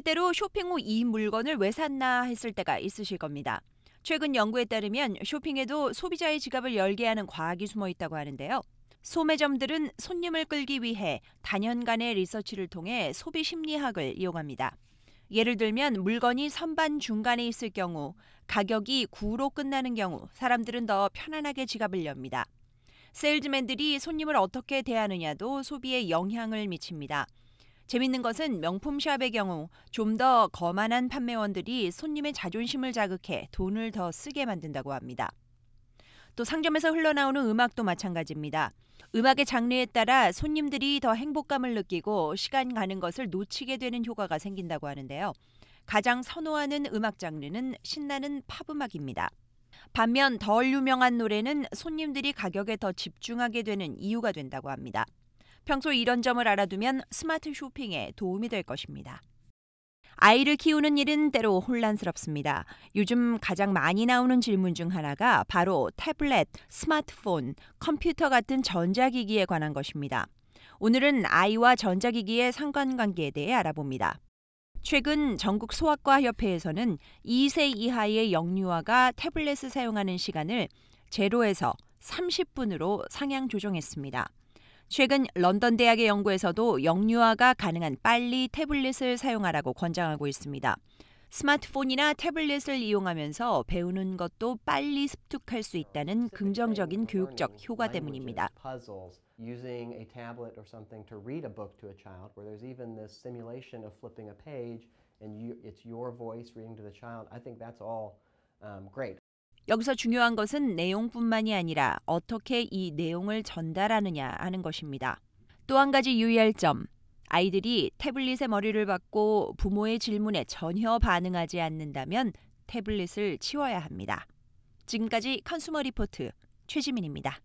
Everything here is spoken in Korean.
때때로 쇼핑 후 이 물건을 왜 샀나 했을 때가 있으실 겁니다. 최근 연구에 따르면 쇼핑에도 소비자의 지갑을 열게 하는 과학이 숨어 있다고 하는데요. 소매점들은 손님을 끌기 위해 단연간의 리서치를 통해 소비 심리학을 이용합니다. 예를 들면 물건이 선반 중간에 있을 경우 가격이 9로 끝나는 경우 사람들은 더 편안하게 지갑을 엽니다. 세일즈맨들이 손님을 어떻게 대하느냐도 소비에 영향을 미칩니다. 재밌는 것은 명품샵의 경우 좀 더 거만한 판매원들이 손님의 자존심을 자극해 돈을 더 쓰게 만든다고 합니다. 또 상점에서 흘러나오는 음악도 마찬가지입니다. 음악의 장르에 따라 손님들이 더 행복감을 느끼고 시간 가는 것을 놓치게 되는 효과가 생긴다고 하는데요. 가장 선호하는 음악 장르는 신나는 팝음악입니다. 반면 덜 유명한 노래는 손님들이 가격에 더 집중하게 되는 이유가 된다고 합니다. 평소 이런 점을 알아두면 스마트 쇼핑에 도움이 될 것입니다. 아이를 키우는 일은 때로 혼란스럽습니다. 요즘 가장 많이 나오는 질문 중 하나가 바로 태블릿, 스마트폰, 컴퓨터 같은 전자기기에 관한 것입니다. 오늘은 아이와 전자기기의 상관관계에 대해 알아봅니다. 최근 전국 소아과 협회에서는 2세 이하의 영유아가 태블릿을 사용하는 시간을 제로에서 30분으로 상향 조정했습니다. 최근 런던 대학의 연구에서도 역류화가 가능한 빨리 태블릿을 사용하라고 권장하고 있습니다. 스마트폰이나 태블릿을 이용하면서 배우는 것도 빨리 습득할 수 있다는 긍정적인 교육적 효과 때문입니다. using a tablet or something to read a book to a child, where there's even this simulation of flipping a page and you, it's your voice reading to the child, I think that's all um, great. 여기서 중요한 것은 내용뿐만이 아니라 어떻게 이 내용을 전달하느냐 하는 것입니다. 또 한 가지 유의할 점. 아이들이 태블릿의 머리를 받고 부모의 질문에 전혀 반응하지 않는다면 태블릿을 치워야 합니다. 지금까지 컨슈머 리포트 최지민입니다.